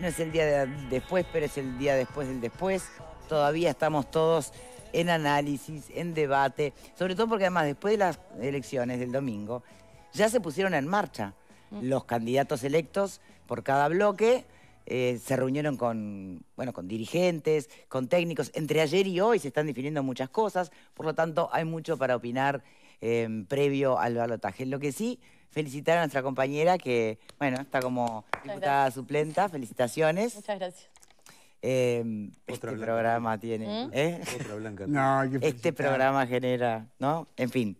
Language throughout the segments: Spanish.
no es el día después, pero es el día después del después. Todavía estamos todos en análisis, en debate, sobre todo porque además después de las elecciones del domingo, ya se pusieron en marcha mm. los candidatos electos por cada bloque. Eh, se reunieron con, bueno, con dirigentes, con técnicos. Entre ayer y hoy se están definiendo muchas cosas, por lo tanto hay mucho para opinar eh, previo al balotaje. Lo que sí, felicitar a nuestra compañera que, bueno, está como diputada suplenta. Felicitaciones. Muchas gracias. Eh, este programa tiene. ¿Mm? ¿eh? Otra blanca. No, este programa genera, ¿no? En fin.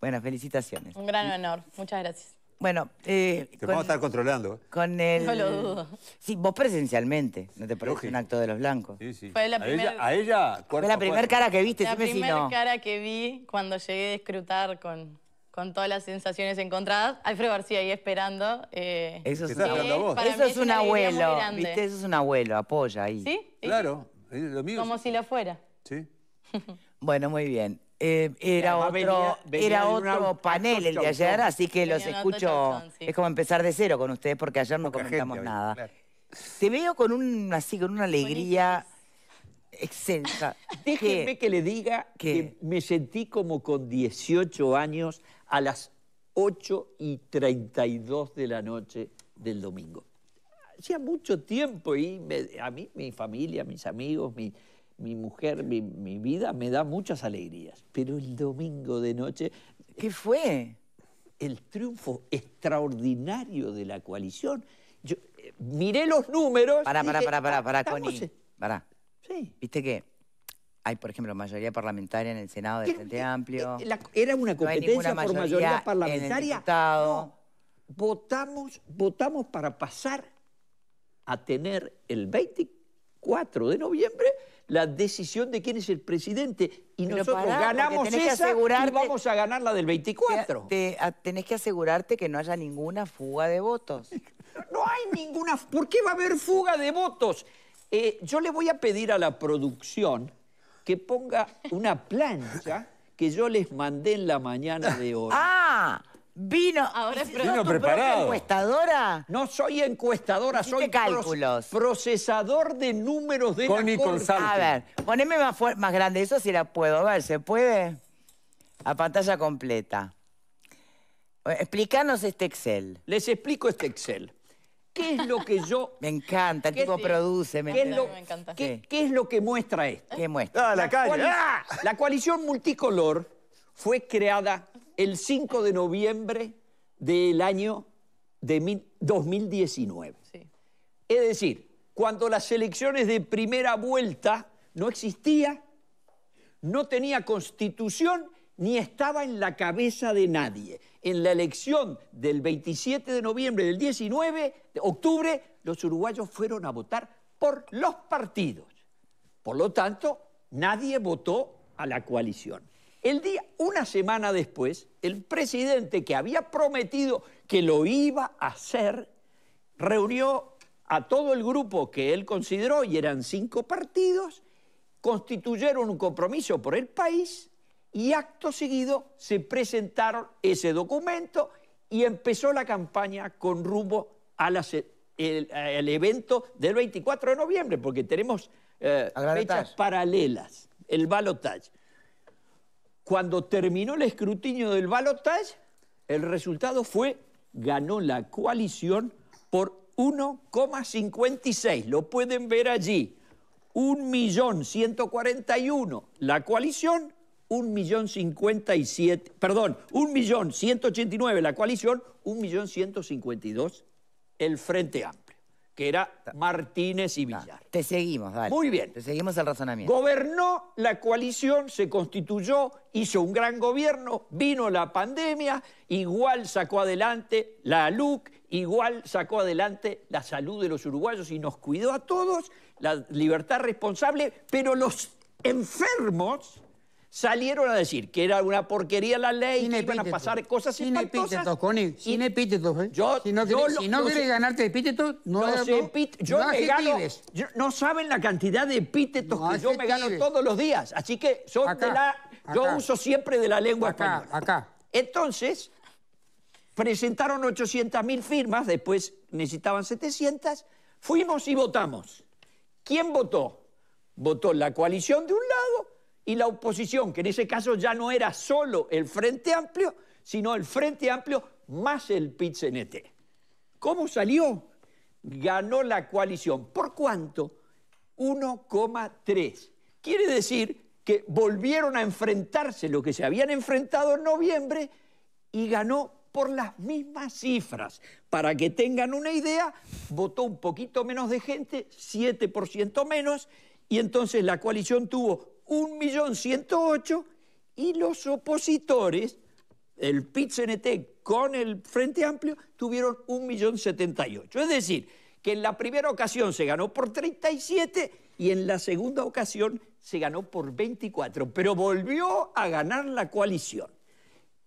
Bueno, felicitaciones. Un gran honor. Muchas gracias. Bueno, eh, te vamos a estar controlando. ¿eh? Con el, no lo dudo. Sí, vos presencialmente, no te parece un acto de los blancos. Sí, sí. Fue la primera a ella, a ella fue la primera cara que viste, La primera cara que vi cuando llegué a escrutar con con todas las sensaciones encontradas. Alfredo García ahí esperando. Eh, eso es, un abuelo, ¿viste? Eso es un abuelo, apoya ahí. ¿Sí? Claro, lo Como si lo fuera. Sí. bueno, muy bien. Eh, era otro, era panel el de ayer, así que los escucho. Es como empezar de cero con ustedes porque ayer no comentamos nada. Te veo con un así, con una alegría excelsa. Déjenme que, le diga que... me sentí como con 18 años a las 8 y 32 de la noche del domingo. Hacía mucho tiempo y a mí, mi familia, mis amigos, mi, mi mujer, mi, mi, vida me da muchas alegrías. Pero el domingo de noche... ¿Qué fue? El triunfo extraordinario de la coalición. Yo eh, miré los números... Pará, para pará, pará, ah, pará, Connie. Pará. Viste que hay, por ejemplo, mayoría parlamentaria en el Senado de Frente eh, Amplio. Eh, ¿Era una competencia por mayoría parlamentaria? Votamos, votamos para pasar a tener el 24 de noviembre la decisión de quién es el presidente. Y nosotros ganamos esa vamos a ganar la del 24. tenés que asegurarte que no haya ninguna fuga de votos. no hay ninguna... ¿Por qué va a haber fuga de votos? Eh, yo le voy a pedir a la producción que ponga una plancha que yo les mandé en la mañana de hoy. ¡Ah! Vino, ahora es vino preparado. encuestadora? No soy encuestadora, soy cálculos? procesador de números de la A ver, poneme más, más grande eso sí la puedo. ver, ¿se puede? A pantalla completa. Eh, explícanos este Excel. Les explico este Excel. ¿Qué es lo que yo... Me encanta, el tipo produce. Me ¿Qué, es lo, ¿qué, es lo que muestra esto? ¿Qué muestra? Ah, la, calle. Coalición, ah. la coalición multicolor fue creada el 5 de noviembre del año de 2019. Es decir, cuando las elecciones de primera vuelta no existía, no tenía constitución ni estaba en la cabeza de nadie. En la elección del 27 de noviembre del 19 de octubre, los uruguayos fueron a votar por los partidos. Por lo tanto, nadie votó a la coalición. El día, una semana después, el presidente que había prometido que lo iba a hacer, reunió a todo el grupo que él consideró, y eran cinco partidos, constituyeron un compromiso por el país y acto seguido se presentaron ese documento y empezó la campaña con rumbo al eh, eh, evento del 24 de noviembre, porque tenemos eh, fechas paralelas, el balotaje. Cuando terminó el escrutinio del balotaje, el resultado fue, ganó la coalición por 1,56, lo pueden ver allí, 1.141.000 la coalición un perdón, un la coalición, un el Frente Amplio, que era Martínez y Villar. te seguimos, dale. Muy bien. Te seguimos el razonamiento. Gobernó la coalición, se constituyó, hizo un gran gobierno, vino la pandemia, igual sacó adelante la LUC, igual sacó adelante la salud de los uruguayos y nos cuidó a todos, la libertad responsable, pero los enfermos salieron a decir que era una porquería la ley, que iban a pasar cosas sin Sin Epítetos, sin epítetos, ¿eh? Yo, si no quieres, si ganarte epítetos, no, lo sé, yo no me gano, No saben la cantidad de epítetos que yo me gano todos los días. Así que yo, uso siempre de la lengua española. Acá. Entonces, presentaron 800.000 firmas, después necesitaban 700, fuimos y votamos. ¿Quién votó? Votó la coalición de un lado y la oposición, que en ese caso ya no era solo el Frente Amplio, sino el Frente Amplio más el pit ¿Cómo salió? Ganó la coalición. ¿Por cuánto? 1,3. Quiere decir que volvieron a enfrentarse lo que se habían enfrentado en noviembre y ganó por las mismas cifras. Para que tengan una idea, votó un poquito menos de gente, 7% menos, y entonces la coalición tuvo 1.108.000 y los opositores, el pit con el Frente Amplio, tuvieron 1.078.000. Es decir, que en la primera ocasión se ganó por 37 y en la segunda ocasión se ganó por 24, pero volvió a ganar la coalición.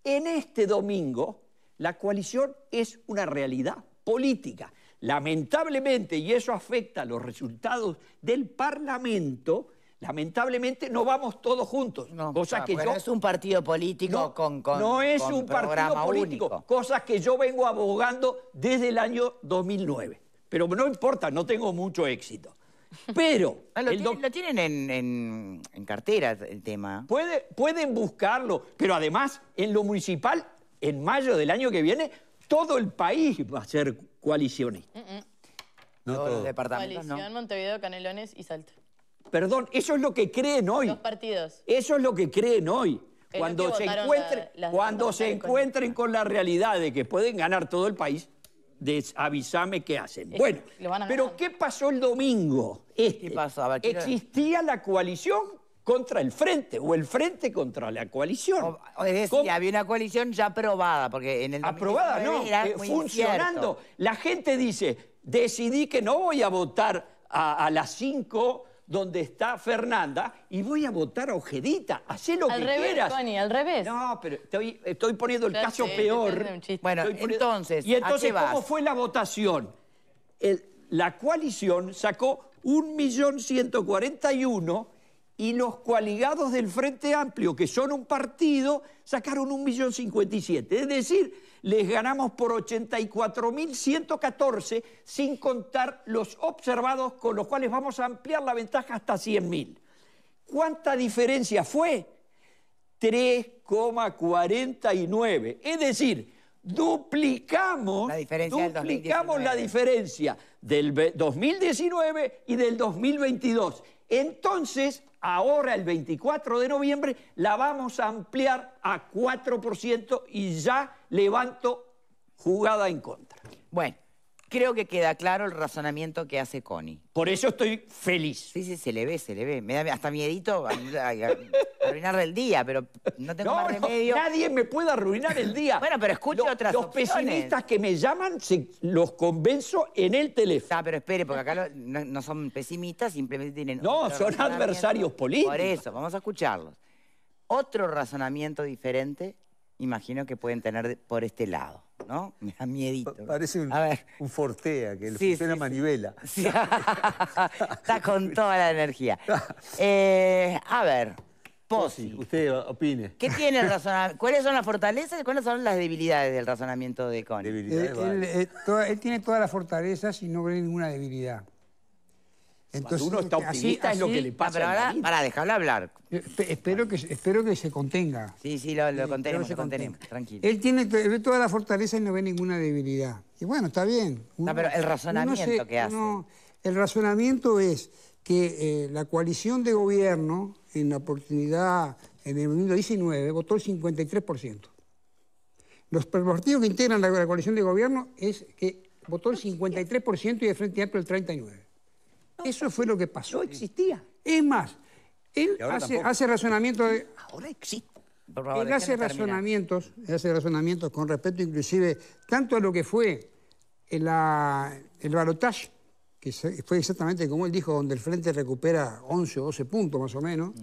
En este domingo, la coalición es una realidad política. Lamentablemente, y eso afecta los resultados del Parlamento, Lamentablemente no vamos todos juntos. No, cosa que no pues es un partido político con, No es un partido político, cosas que yo vengo abogando desde el año 2009. Pero no importa, no tengo mucho éxito. Pero... Ah, lo, tienen en, en, cartera el tema. pueden buscarlo, pero además en lo municipal, en mayo del año que viene, todo el país va a ser coalicionista. Mm, mm. No todos los departamentos. Coalición, Montevideo, Canelones y Salta. Perdón, eso es lo que creen hoy. Los partidos. Eso es lo que creen hoy. cuando se, encuentren, cuando se encuentren con la realidad de que pueden ganar todo el país, avísame qué hacen. bueno, pero ¿qué pasó el domingo? ¿Qué este, ¿Existía la coalición contra el frente o el frente contra la coalición? O, decir, había una coalición ya aprobada, porque en el aprobada no, eh, funcionando. La gente dice, decidí que no voy a votar a, a las 5 donde está Fernanda y voy a votar a Ojedita. Hacé lo al que revés, quieras. al revés. No, pero estoy, poniendo el caso peor. Bueno, entonces. Y entonces, ¿cómo fue la votación? la coalición sacó 1.141.000 y los coaligados del Frente Amplio, que son un partido, sacaron 1.057.000. Es decir, les ganamos por 84.114, sin contar los observados, con los cuales vamos a ampliar la ventaja hasta 100.000. ¿Cuánta diferencia fue? 3,49. Es decir, duplicamos la diferencia, duplicamos la diferencia del 2019 y del 2022. Entonces, ahora el 24 de noviembre la vamos a ampliar a 4% y ya levanto jugada en contra. Bueno creo que queda claro el razonamiento que hace Connie. Por eso estoy feliz. Sí, sí, se le ve, se le ve. Me da hasta miedito arruinar el día, pero no tengo más remedio. nadie me puede arruinar el día. bueno, pero escucho otras Los pesimistas que me llaman, los convenzo en el teléfono. Ah, pero espere, porque acá no, no son pesimistas, simplemente tienen... No, son adversarios políticos. Por eso, vamos a escucharlos. Otro razonamiento diferente, imagino que pueden tener por este lado. ¿no? Me da miedito. Parece un, un Fortea, que le funciona manivela. Está con toda la energía. Eh, a ver, posy Usted opine. ¿Qué tiene ¿Cuáles son las fortalezas y cuáles son las debilidades del razonamiento de Connie? él, eh, él tiene todas las fortalezas y no ve ninguna debilidad. Entonces, uno está optimista es lo que le pasa. Pero ahora, para dejarlo hablar. Eh, espero que, espero que se contenga. Sí, sí, lo, lo contenemos, tranquilo. Él tiene ve toda la fortaleza y no ve ninguna debilidad. Y bueno, está bien. no, pero el razonamiento que hace. el razonamiento es que eh, la coalición de gobierno en la oportunidad en el 2019 votó el 53%. Los partidos que integran la, coalición de gobierno es que votó el 53% y de Frente Amplio el 39%. Eso fue lo que pasó. No existía. Es más, él hace, hace, razonamiento de... Ahora existe. él hace razonamientos, él hace razonamientos con respecto inclusive tanto a lo que fue el, el balotaje, que fue exactamente como él dijo, donde el Frente recupera 11 o 12 puntos más o menos,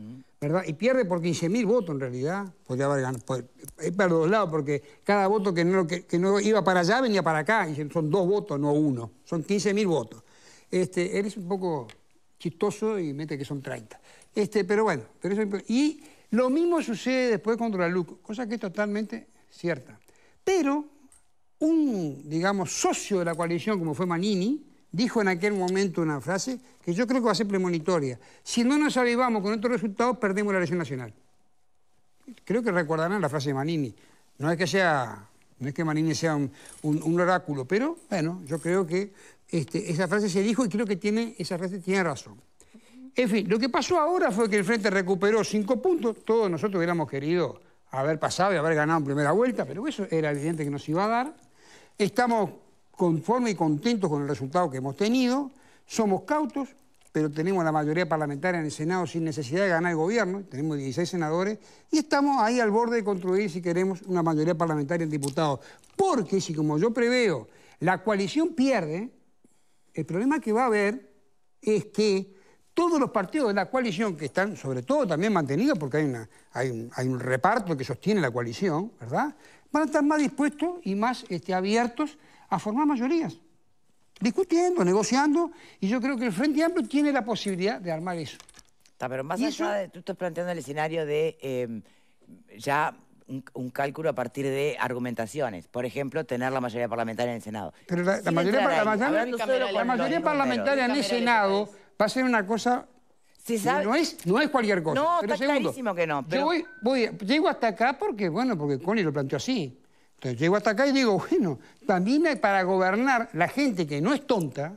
¿verdad? Y pierde por mil votos en realidad, podría haber ganado, eh, dos lados, porque cada voto que no, no iba para allá venía para acá, y son dos votos, no uno, son mil votos. Este, él es un poco chistoso y mete que son 30. Este, pero bueno, y lo mismo sucede después contra con Luc, cosa que es totalmente cierta. Pero un, digamos, socio de la coalición, como fue Manini, dijo en aquel momento una frase que yo creo que va a ser premonitoria. Si no nos avivamos con estos resultados, perdemos la elección nacional. Creo que recordarán la frase de Manini. No es que sea, no es que Manini sea un oráculo, pero bueno, yo creo que este, esa frase se dijo y creo que tiene, esa frase tiene razón. En fin, lo que pasó ahora fue que el Frente recuperó cinco puntos. Todos nosotros hubiéramos querido haber pasado y haber ganado en primera vuelta, pero eso era evidente que nos iba a dar. Estamos conformes y contentos con el resultado que hemos tenido. Somos cautos, pero tenemos la mayoría parlamentaria en el Senado sin necesidad de ganar el gobierno. Tenemos 16 senadores y estamos ahí al borde de construir, si queremos, una mayoría parlamentaria en diputados. Porque si, como yo preveo, la coalición pierde, el problema que va a haber es que todos los partidos de la coalición, que están sobre todo también mantenidos, porque hay, un, reparto que sostiene la coalición, ¿verdad? Van a estar más dispuestos y más este, abiertos a formar mayorías, discutiendo, negociando, y yo creo que el Frente Amplio tiene la posibilidad de armar eso. Está, pero más allá eso... de, tú estás planteando el escenario de em, ya un, cálculo a partir de argumentaciones. Por ejemplo, tener la mayoría parlamentaria en el Senado. Pero la, mayoría, parlamentaria en el Senado va a ser una cosa No, es, cualquier cosa. No, pero está clarísimo que no. Yo voy, llego hasta acá porque, bueno, porque Connie lo planteó así. Entonces llego hasta acá y digo, bueno, también para gobernar la gente que no es tonta,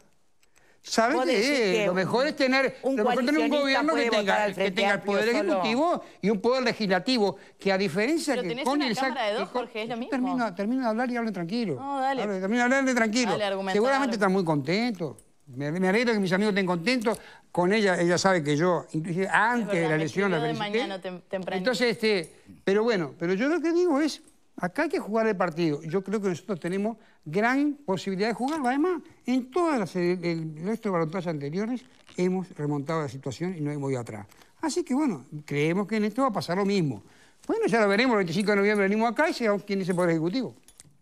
¿Sabes qué? Lo mejor es tener un, gobierno que tenga, el poder ejecutivo y un poder legislativo, que a diferencia Pero que con una el Cámara de dos, Jorge, es lo mismo. Termino, de hablar y hablen tranquilo. No, dale. termino de hablarle tranquilo. Dale, Seguramente están muy contentos. Me, me alegro que mis amigos estén contentos. Con ella, ella sabe que yo, inclusive antes de la elección, la felicité. Entonces, este, pero bueno, pero yo lo que digo es, Acá hay que jugar el partido. Yo creo que nosotros tenemos gran posibilidad de jugarlo. Además, en todas nuestros balotajes anteriores hemos remontado la situación y no hemos ido atrás. Así que bueno, creemos que en esto va a pasar lo mismo. Bueno, ya lo veremos, el 25 de noviembre venimos acá y seamos quién es el Ejecutivo.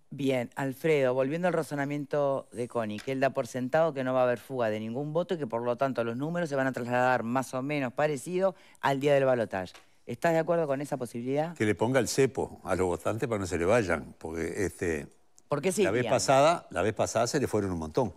Bien, Alfredo, volviendo al razonamiento de Connie, que él da por sentado que no va a haber fuga de ningún voto y que por lo tanto los números se van a trasladar más o menos parecido al día del balotaje. ¿Estás de acuerdo con esa posibilidad? Que le ponga el cepo a los votantes para no se le vayan, porque este, ¿Por qué la vez pasada, la vez pasada se le fueron un montón.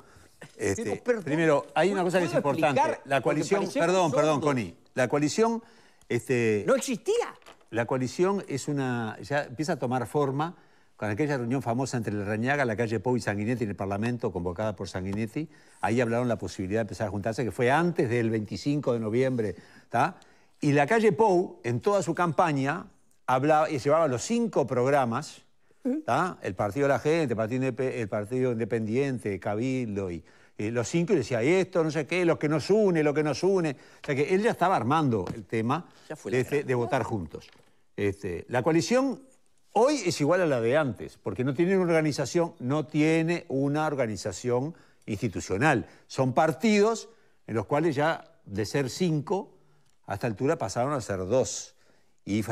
Este, Pero, primero, hay una cosa que es importante. La coalición, perdón, perdón, Connie. La coalición, este, no existía. La coalición es una, ya empieza a tomar forma con aquella reunión famosa entre el Reñaga, la calle Pou y Sanguinetti en el Parlamento, convocada por Sanguinetti, ahí hablaron la posibilidad de empezar a juntarse, que fue antes del 25 de noviembre, ¿está? Y la calle Pou, en toda su campaña, hablaba y llevaba los cinco programas, el Partido de la Gente, el Partido, Independiente, Cabildo, y, los cinco, y decía esto, no sé qué, lo que nos une, lo que nos une. O sea que él ya estaba armando el tema este, de, votar juntos. Este, la coalición hoy es igual a la de antes, porque no tiene una organización, no tiene una organización institucional. Son partidos en los cuales ya de ser cinco a esta altura pasaron a ser dos, y,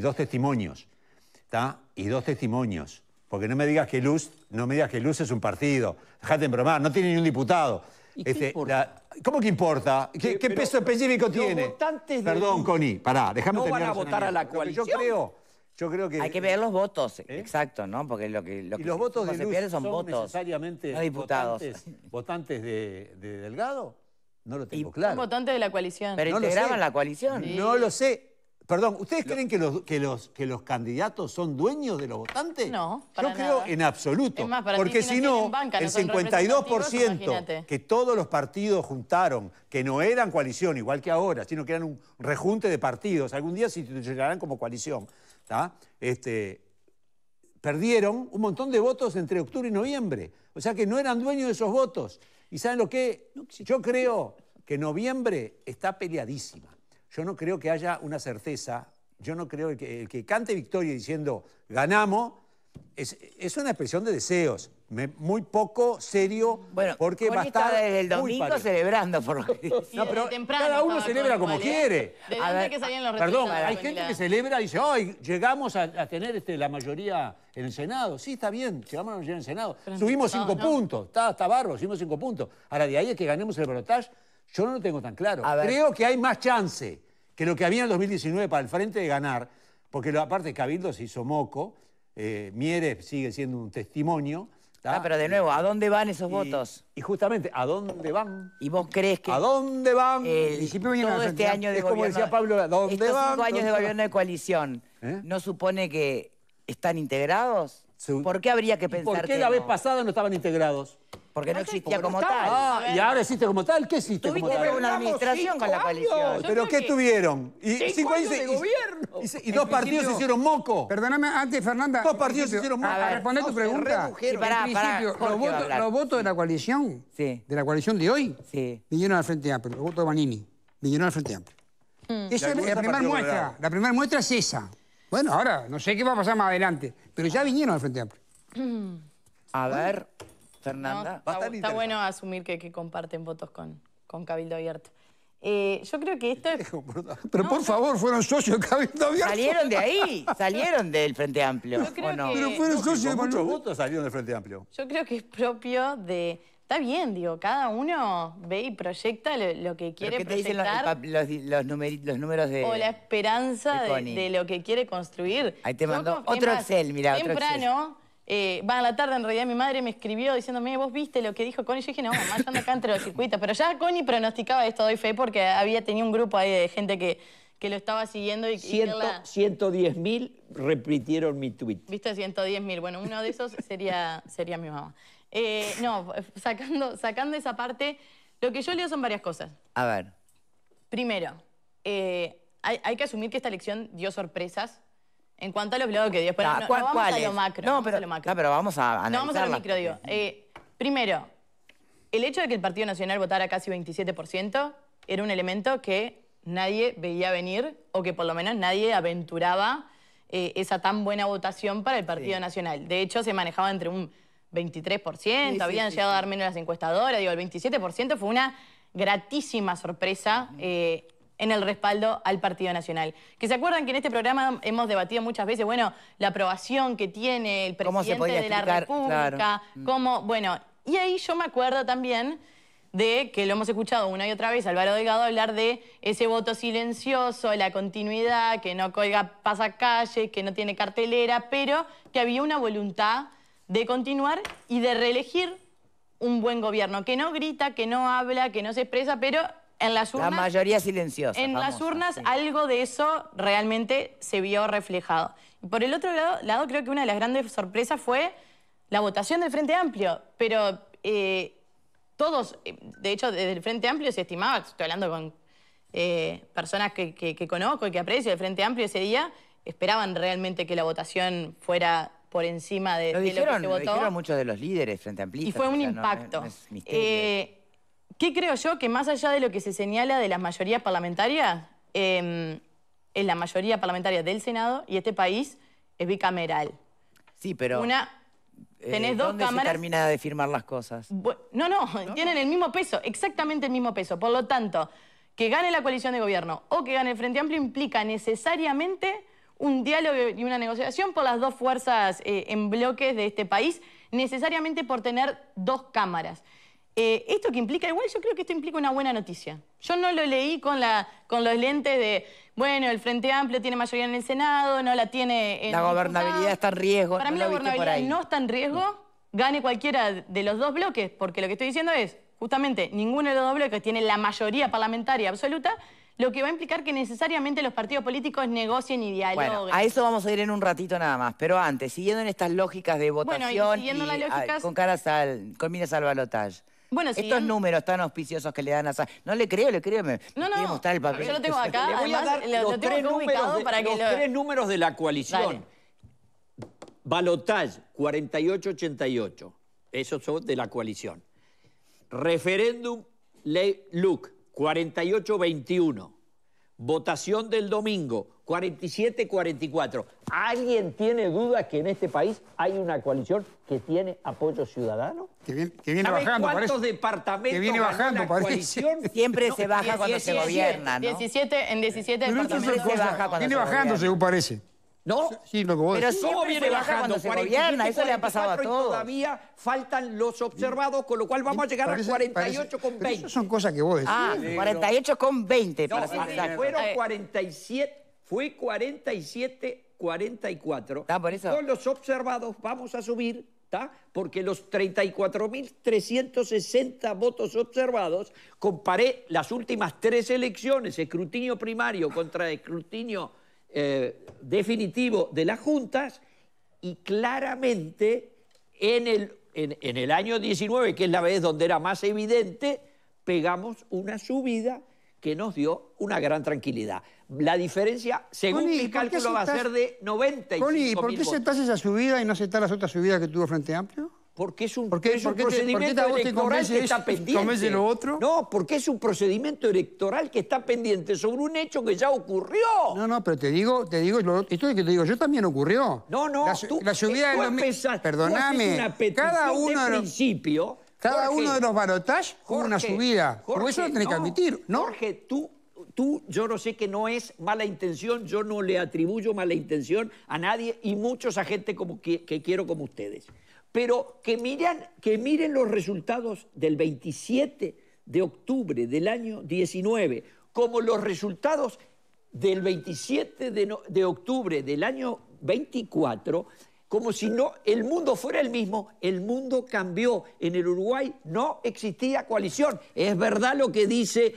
dos testimonios, ¿está? Y dos testimonios. Porque no me digas que Luz, no me digas que Luz es un partido. Dejate de bromar, no tiene ni un diputado. Este, ¿Cómo que importa? ¿Qué, peso específico tiene? Perdón, de... Connie, pará, déjame No van a votar a la coalición. Yo creo, yo creo que... Hay que ver los votos, ¿Eh? exacto, ¿no? Porque lo que, los votos de Luz son, votos, necesariamente diputados. votantes, de Delgado? No lo tengo claro. Un votante de la coalición. Pero integraban la coalición. No lo sé. Perdón, ¿ustedes creen que los, que, los, que los candidatos son dueños de los votantes? No, para Yo creo en absoluto. porque si no, el 52% que todos los partidos juntaron, que no eran coalición, igual que ahora, sino que eran un rejunte de partidos, algún día se institucionarán como coalición, este, perdieron un montón de votos entre octubre y noviembre. O sea que no eran dueños de esos votos. ¿Y saben lo que? Yo creo que noviembre está peleadísima. Yo no creo que haya una certeza. Yo no creo que el que cante victoria diciendo ganamos es, es una expresión de deseos muy poco serio bueno, porque va a el domingo celebrando por lo cada uno celebra como quiere. que salían los perdón, hay gente que celebra y dice, hoy llegamos a, tener este, la mayoría en el Senado. Sí, está bien, llegamos a la mayoría en el Senado. subimos cinco puntos, está, barro, subimos cinco puntos. Ahora, de ahí es que ganemos el balotaje, yo no lo tengo tan claro. Creo que hay más chance que lo que había en el 2019 para el frente de ganar, porque aparte Cabildo se hizo moco, eh, Mieres sigue siendo un testimonio, Ah, pero de nuevo, ¿a dónde van esos votos? Y justamente, ¿a dónde van? ¿Y vos crees que...? ¿A dónde van? El, y todo este año de gobierno... como decía Pablo, ¿a dónde estos cinco años de gobierno de coalición, ¿Eh? ¿no supone que están integrados? ¿Por qué habría que pensar ¿Por qué la vez pasada no estaban integrados? Porque no existía como tal. Ah, y ahora existe como tal. ¿Qué existe como tal? Tuvieron una administración con la coalición. ¿Pero qué tuvieron? Y cinco, años de gobierno. Y, dos partidos se hicieron moco. Perdóname, antes, Fernanda. Dos partidos se hicieron moco. A, responder ah, tu pregunta. Y los, votos, de la coalición, sí. de la coalición de hoy, sí. vinieron al Frente Amplio. Los votos de Banini vinieron al Frente Amplio. Hmm. Esa es la primera muestra. La primera muestra es esa. Bueno, ahora, no sé qué va a pasar más adelante, pero ya vinieron al Frente Amplio. A ver... Fernanda. está, bueno asumir que, comparten votos con, Cabildo Abierto. Eh, yo creo que esto Pero por favor, fueron socios de Cabildo Abierto. Salieron de ahí, salieron del Frente Amplio. Yo creo no? que... Pero fueron socios de muchos votos salieron del Frente Amplio. Yo creo que es propio de... Está bien, digo, cada uno ve y proyecta lo, que quiere ¿Pero qué te dicen los, números de O la esperanza de, lo que quiere construir. Ahí te mando otro Excel, mira, Temprano, eh, va a la tarde, en realidad mi madre me escribió diciéndome, vos viste lo que dijo Connie. Yo dije, no, mamá, yo ando acá entre los circuitos. Pero ya Connie pronosticaba esto, doy fe, porque había tenido un grupo ahí de gente que, lo estaba siguiendo y, y repitieron mi tweet. Viste, 110.000. Bueno, uno de esos sería, sería mi mamá. Eh, no, sacando, sacando esa parte, lo que yo leo son varias cosas. A ver. Primero, eh, hay, hay, que asumir que esta elección dio sorpresas en cuanto a los bloques, después ah, no, vamos a lo macro. pero, vamos a lo No, pero vamos a lo micro, digo. Eh, primero, el hecho de que el Partido Nacional votara casi 27% era un elemento que nadie veía venir o que por lo menos nadie aventuraba eh, esa tan buena votación para el Partido Nacional. De hecho, se manejaba entre un 23%, habían llegado a dar menos las encuestadoras, digo, el 27% fue una gratísima sorpresa en el respaldo al Partido Nacional. Que se acuerdan que en este programa hemos debatido muchas veces, bueno, la aprobación que tiene el presidente de la República, mm. claro. bueno, y ahí yo me acuerdo también de que lo hemos escuchado una y otra vez Álvaro Delgado hablar de ese voto silencioso, la continuidad, que no colga pasacalles, que no tiene cartelera, pero que había una voluntad de continuar y de reelegir un buen gobierno, que no grita, que no habla, que no se expresa, pero en las urnas... La mayoría silenciosa. En las urnas algo de eso realmente se vio reflejado. Por el otro lado, creo que una de las grandes sorpresas fue la votación del Frente Amplio, pero eh, todos, eh, de hecho, desde el Frente Amplio se estimaba, estoy hablando con eh, personas que, conozco y que aprecio del Frente Amplio ese día, esperaban realmente que la votación fuera por encima de lo, que se votó. Lo dijeron muchos de los líderes Frente amplio Y fue un impacto. ¿Qué creo yo? Que más allá de lo que se señala de las mayorías parlamentarias, em, es la mayoría parlamentaria del Senado y este país es bicameral. Sí, pero... Una, eh, tenés dos ¿dónde cámaras... Se de firmar las cosas? no, no, tienen el mismo peso, exactamente el mismo peso. Por lo tanto, que gane la coalición de gobierno o que gane el Frente Amplio implica necesariamente un diálogo y una negociación por las dos fuerzas eh, en bloques de este país, necesariamente por tener dos cámaras. Eh, ¿Esto que implica? Igual yo creo que esto implica una buena noticia. Yo no lo leí con, la, con los lentes de, bueno, el Frente Amplio tiene mayoría en el Senado, no la tiene... En la gobernabilidad está en riesgo. Para mí la gobernabilidad no está en riesgo, gane cualquiera de los dos bloques, porque lo que estoy diciendo es, justamente, ninguno de los dos bloques tiene la mayoría parlamentaria absoluta, lo que va a implicar que necesariamente los partidos políticos negocien y dialoguen. a eso vamos a ir en un ratito nada más, pero antes, siguiendo en estas lógicas de votación y, ah, con caras con miras al estos ¿eh? números tan auspiciosos que le dan a Sa No le creo, le creo. no, no. Yo lo tengo acá. los, tres, números de, para los lo... tres números de la coalición. Balotage, 4888. Esos son de la coalición. Referéndum Ley LUC, 4821. Votación del domingo, 47-44. ¿Alguien tiene duda que en este país hay una coalición que tiene apoyo ciudadano? Que viene, bajando, cuántos departamentos que viene bajando, coalición? Siempre se baja cuando se gobierna, ¿no? 17, en 17 Pero departamentos se baja cuando Viene bajando, según parece. ¿No? Sí, lo que vos Pero ¿cómo viene bajando? Se gobierna, eso le ha pasado a todos. todavía faltan los observados, con lo cual vamos a llegar a 48 con 20. eso son cosas que vos decís. Ah, 48 No, para eh, fueron 47 fue 47-44. Todos ah, los observados vamos a subir, Porque los 34.360 votos observados, comparé las últimas tres elecciones, escrutinio primario contra escrutinio eh, definitivo de las juntas, y claramente en el, en el año 19, que es la vez donde era más evidente, pegamos una subida que nos dio una gran tranquilidad. La diferencia, según mi cálculo, va a ser de 95 ¿Y ¿por qué aceptás esa subida y no aceptás las otras subidas que tuvo Frente Amplio? Porque es un, porque, es un procedimiento electoral que está pendiente. Lo otro? No, porque es un procedimiento electoral que está pendiente sobre un hecho que ya ocurrió. No, no, pero te digo, te digo, esto que te digo yo también ocurrió. No, no, la, subida de la mesa Perdóname, una cada uno de los principio. Cada uno de los una subida. por eso lo tenés que admitir, ¿no? Jorge, tú tú, yo no sé que no es mala intención, yo no le atribuyo mala intención a nadie y muchos a gente como que, quiero como ustedes. Pero que, que miren los resultados del 27 de octubre del año 19, como los resultados del 27 de, de octubre del año 24, como si no el mundo fuera el mismo, el mundo cambió. En el Uruguay no existía coalición. Es verdad lo que dice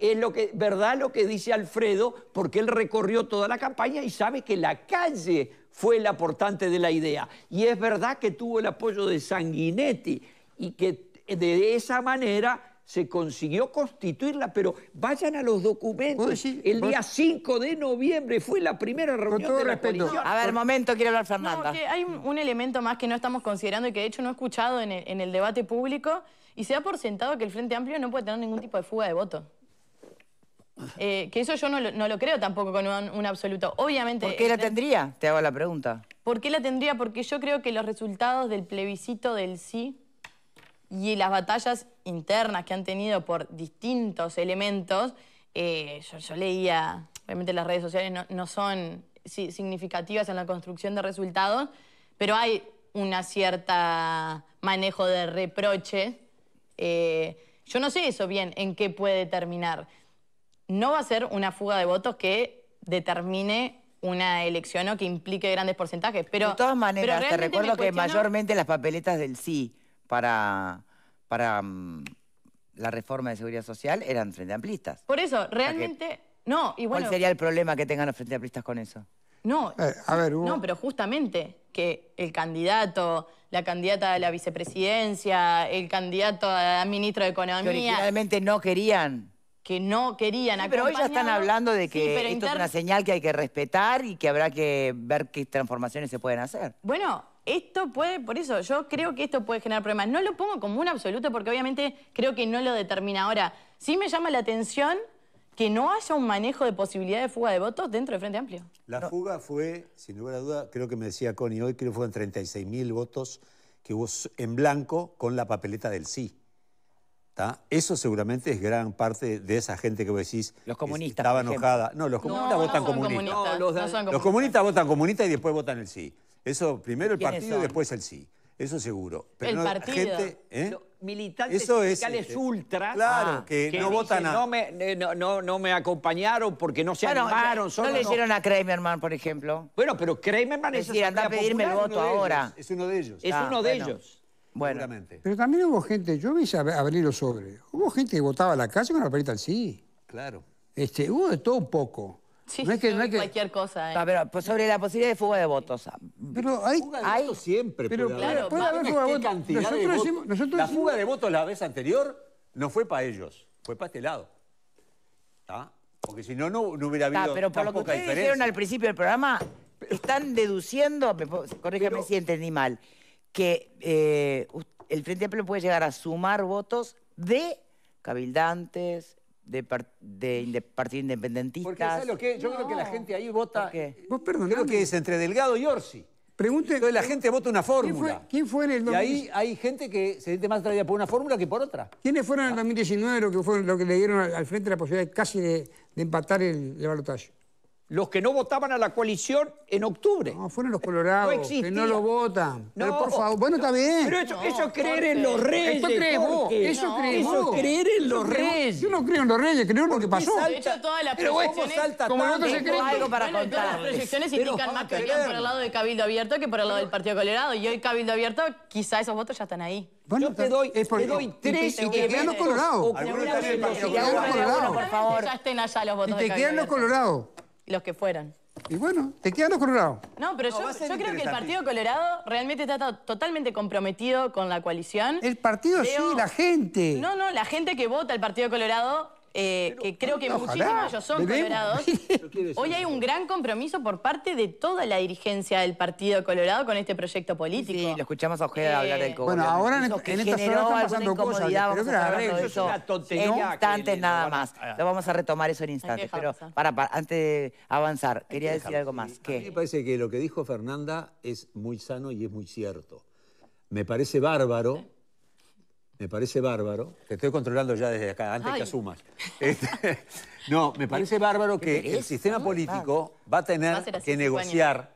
es lo que, verdad lo que dice Alfredo, porque él recorrió toda la campaña y sabe que la calle fue la portante de la idea. Y es verdad que tuvo el apoyo de Sanguinetti y que de esa manera se consiguió constituirla, pero vayan a los documentos. el día 5 de noviembre fue la primera reunión de la respeto. A ver, momento, quiero hablar Fernanda. hay un elemento más que no estamos considerando y que de hecho no he escuchado en el, en el debate público y se ha por sentado que el Frente Amplio no puede tener ningún tipo de fuga de voto. Eh, que eso yo no lo, creo tampoco con un, absoluto. ¿Por qué la eh, tendría? Te hago la pregunta. ¿Por qué la tendría? Porque yo creo que los resultados del plebiscito del sí y las batallas internas que han tenido por distintos elementos, eh, yo, leía, obviamente las redes sociales no, son significativas en la construcción de resultados, pero hay un cierto manejo de reproche. yo no sé eso bien en qué puede terminar no va a ser una fuga de votos que determine una elección o que implique grandes porcentajes. Pero, de todas maneras, te recuerdo que mayormente las papeletas del sí para, para mm, la reforma de seguridad social eran frente amplistas. Por eso, realmente... no, ¿Cuál sería el problema que tengan los frente amplistas con eso? No, eh, no, pero justamente que el candidato, la candidata a la vicepresidencia, el candidato a ministro de Economía... Realmente no querían que no querían sí, Pero hoy ya están hablando de que esto es una señal que hay que respetar y que habrá que ver qué transformaciones se pueden hacer. Bueno, esto puede, por eso, yo creo que esto puede generar problemas. No lo pongo como un absoluto porque obviamente creo que no lo determina. Ahora, sí me llama la atención que no haya un manejo de posibilidad de fuga de votos dentro de Frente Amplio. La fuga fue, sin lugar a duda, creo que me decía Connie hoy, creo que fueron 36.000 votos que hubo en blanco con la papeleta del sí. Eso seguramente es gran parte de esa gente que vos decís. Los comunistas. Estaba enojada. No, los comunistas votan comunistas. los, comunistas. votan comunistas y después votan el sí. Eso, primero el partido y después el sí. Eso seguro. Pero el partido. Gente, ¿eh? Militantes Eso es, este, claro, que, no votan a... No me, eh, no, me acompañaron porque no se bueno, Solo, no le a Kramerman, por ejemplo. Bueno, pero Kramerman es... anda a pedirme el voto ahora. es uno de ellos. Es ah, uno de ellos. Bueno. Pero también hubo gente, yo me hice abrir los sobres, hubo gente que votaba la casa con la perita sí. Claro. Este, hubo de todo un poco. Sí, no es que, cualquier cosa. ¿eh? pero pues, sobre la posibilidad de fuga de votos. Pero hay... Fuga hay... votos siempre. Pero, puede claro, haber fuga nosotros la fuga de votos la vez anterior no fue para ellos, fue para este lado. ¿Está? Porque si no, no hubiera habido pero por lo que ustedes dijeron al principio del programa, están deduciendo, Corrígeme pero... si ni mal, que eh, el Frente Amplio puede llegar a sumar votos de cabildantes, de, partidos partido independentistas. Porque lo que? Yo creo que la gente ahí vota. Eh, Vos Creo que es entre Delgado y Orsi. Pregunte, Entonces la gente vota una fórmula. ¿Quién fue, en el 2019? Y ahí hay gente que se siente más atraída por una fórmula que por otra. ¿Quiénes fueron en el 2019 que, lo que le dieron al, frente la posibilidad casi de, empatar el, el balotaje? los que no votaban a la coalición en octubre. No, fueron los colorados, no que no lo votan. No, pero por favor, bueno, está bien. Pero eso, eso es creer en los reyes. Eso crees vos, eso crees vos. Eso creer en los reyes. Yo no creo en los reyes, creo en lo que pasó. Salta, de hecho, todas las pero proyecciones... ¿eh? Salta como tanto, se algo para contar. Todas las proyecciones indican más que por el lado de Cabildo Abierto que por el lado del Partido Colorado. Y hoy Cabildo Abierto, quizá esos votos ya están ahí. Bueno, Yo te doy, te doy tres y, y te, quedan los colorados. Algunos te quedan Partido Colorado. Por favor. Ya estén allá los votos Y te quedan los colorados los que fueron. Y bueno, te quedan los colorados. No, pero yo, creo que el Partido Colorado realmente está totalmente comprometido con la coalición. El partido sí, la gente. No, no, la gente que vota el Partido Colorado eh, que creo que muchísimos ellos son colorados. Hoy hay un gran compromiso por parte de toda la dirigencia del Partido Colorado con este proyecto político. Sí, lo escuchamos a Ojeda eh, hablar del Bueno, ahora en, este- en estas horas están pasando cosas. Vamos a a de eso es una En instantes nada más. Lo vamos a retomar eso en instantes. Pero para, antes de avanzar, quería decir algo más. A mí me parece que lo que dijo Fernanda es muy sano y es muy cierto. Me parece bárbaro me parece bárbaro. Te estoy controlando ya desde acá, antes que asumas. Este, no, me parece bárbaro que el sistema político va a tener que negociar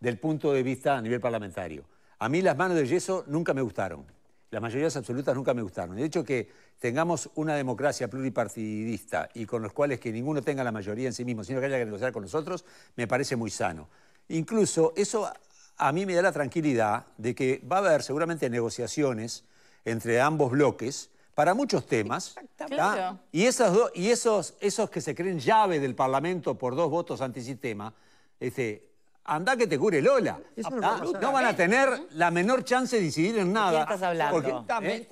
del punto de vista a nivel parlamentario. A mí las manos de yeso nunca me gustaron. Las mayorías absolutas nunca me gustaron. De hecho que tengamos una democracia pluripartidista y con los cuales que ninguno tenga la mayoría en sí mismo, sino que haya que negociar con nosotros, me parece muy sano. Incluso eso a mí me da la tranquilidad de que va a haber seguramente negociaciones entre ambos bloques para muchos temas. Y, esos, y esos, esos que se creen llave del Parlamento por dos votos antisistema, este, Anda que te cure Lola. no, ah, van a ¿Eh? tener la menor chance de decidir en nada. ¿De estás hablando? ¿Eh?